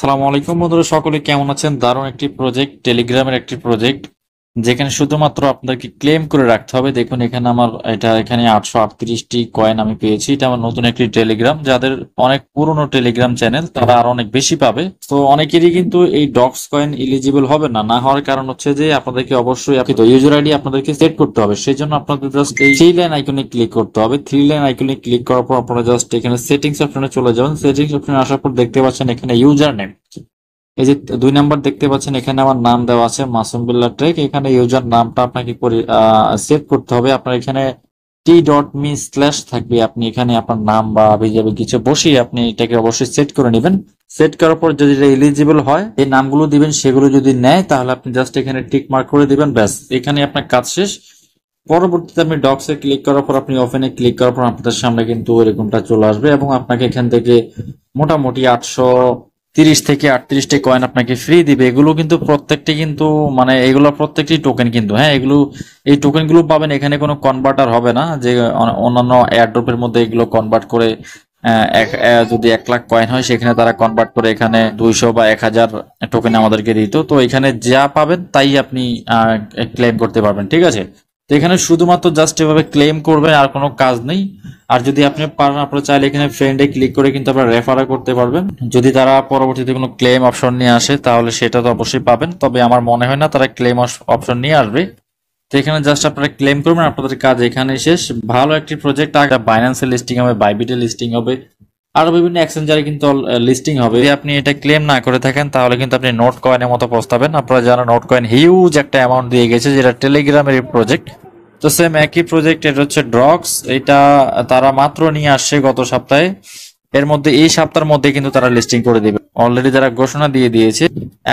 সালামু আলাইকুম বন্ধুরা সকলে কেমন আছেন দারুণ একটি প্রজেক্ট টেলিগ্রামের একটি প্রজেক্ট যেখানে শুধুমাত্র আপনাকে ক্লেম করে রাখতে হবে দেখুন এখানে আমার এটা এখানে আটশো আটত্রিশটি কয়েন আমি পেয়েছি এটা আমার নতুন একটি টেলিগ্রাম যাদের অনেক পুরনো টেলিগ্রাম চ্যানেল তারা আর অনেক বেশি পাবে তো অনেকেরই কিন্তু এই ডক্স কয়েন ইলিজিবল হবে না না হওয়ার কারণ হচ্ছে যে আপনাদেরকে অবশ্যই আপনি ইউজার আইডি আপনাদেরকে সেট করতে হবে সেই জন্য আপনাদের জাস্ট এই থ্রি লাইন আইকনে ক্লিক করতে হবে থ্রি লাইন আইকনে ক্লিক করার পর আপনারা জাস্ট এখানে সেটিংস অপশনে চলে যাবেন সেটিংস অপশনে আসার পর দেখতে পাচ্ছেন এখানে ইউজার নেম এই যে দুই নাম্বার দেখতে পাচ্ছেন এখানে আমার নাম দেওয়া আছে মাসুম বিল্লা ট্রেক এখানে ইউজার নামটা আপনাকে সেভ করতে হবে আপনার এখানে টি ডট মি স্ল্যাশ থাকবে আপনি এখানে আপনার নাম বা বিজেপি কিছু বসিয়ে আপনি এটাকে অবশ্যই সেট করে নেবেন সেট করার পর যদি এটা এলিজিবল হয় এই নামগুলো দিবেন সেগুলো যদি নেয় তাহলে আপনি জাস্ট এখানে টিক মার্ক করে দিবেন ব্যাস এখানে আপনার কাজ শেষ পরবর্তীতে আপনি ডক্সে ক্লিক করার পর আপনি ওপেনে ক্লিক করার পর আপনাদের সামনে কিন্তু এরকমটা চলে আসবে এবং আপনাকে এখান থেকে মোটামুটি আটশো তিরিশ থেকে আটত্রিশটি কয়েন আপনাকে ফ্রি দিবে এগুলো কিন্তু প্রত্যেকটি কিন্তু মানে এগুলো প্রত্যেকটি টোকেন কিন্তু হ্যাঁ এগুলো এই টোকেনগুলো পাবেন এখানে কোনো কনভার্টার হবে না যে অন্যান্য এয়ারড্রপের মধ্যে এগুলো কনভার্ট করে যদি এক লাখ কয়েন হয় সেখানে তারা কনভার্ট করে এখানে দুইশো বা এক হাজার টোকেন আমাদেরকে দিত তো এখানে যা পাবেন তাই আপনি ক্লেম করতে পারবেন ঠিক আছে তো এখানে শুধুমাত্র জাস্ট এভাবে ক্লেম করবেন আর কোনো কাজ নেই আর যদি আপনি পারেন আপনারা চাইলে এখানে ফ্রেন্ডে ক্লিক করে কিন্তু আপনারা রেফারও করতে পারবেন যদি তারা পরবর্তীতে কোনো ক্লেম অপশন নিয়ে আসে তাহলে সেটা তো অবশ্যই পাবেন তবে আমার মনে হয় না তারা ক্লেম অপশন নিয়ে আসবে তো এখানে জাস্ট আপনারা ক্লেম করবেন আপনাদের কাজ এখানে শেষ ভালো একটি প্রজেক্ট আগে বাইন্যান্সের লিস্টিং হবে বাইবিটে লিস্টিং হবে আরও বিভিন্ন এক্সচেঞ্জারে কিন্তু লিস্টিং হবে যদি আপনি এটা ক্লেম না করে থাকেন তাহলে কিন্তু আপনি নোট কয়েনের মতো পস্তাবেন আপনারা যারা নোট কয়েন হিউজ একটা অ্যামাউন্ট দিয়ে গেছে যেটা টেলিগ্রামের প্রজেক্ট তো সেম একই প্রজেক্ট এটা হচ্ছে ড্রগস এটা তারা মাত্র নিয়ে আসছে গত সপ্তাহে এর মধ্যে এই সপ্তাহের মধ্যে কিন্তু তারা লিস্টিং করে দিবে অলরেডি তারা ঘোষণা দিয়ে দিয়েছে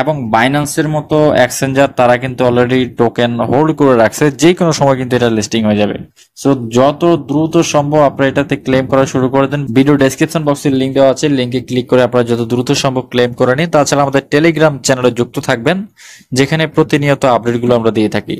এবং বাইন্যান্সের মতো এক্সচেঞ্জার তারা কিন্তু অলরেডি টোকেন হোল্ড করে রাখছে যে কোনো সময় কিন্তু এটা লিস্টিং হয়ে যাবে সো যত দ্রুত সম্ভব আপনারা এটাতে ক্লেম করা শুরু করে দেন ভিডিও ডেসক্রিপশন বক্সে লিঙ্ক দেওয়া আছে লিঙ্কে ক্লিক করে আপনারা যত দ্রুত সম্ভব ক্লেম করে নিন তাছাড়া আমাদের টেলিগ্রাম চ্যানেলে যুক্ত থাকবেন যেখানে প্রতিনিয়ত আপডেটগুলো আমরা দিয়ে থাকি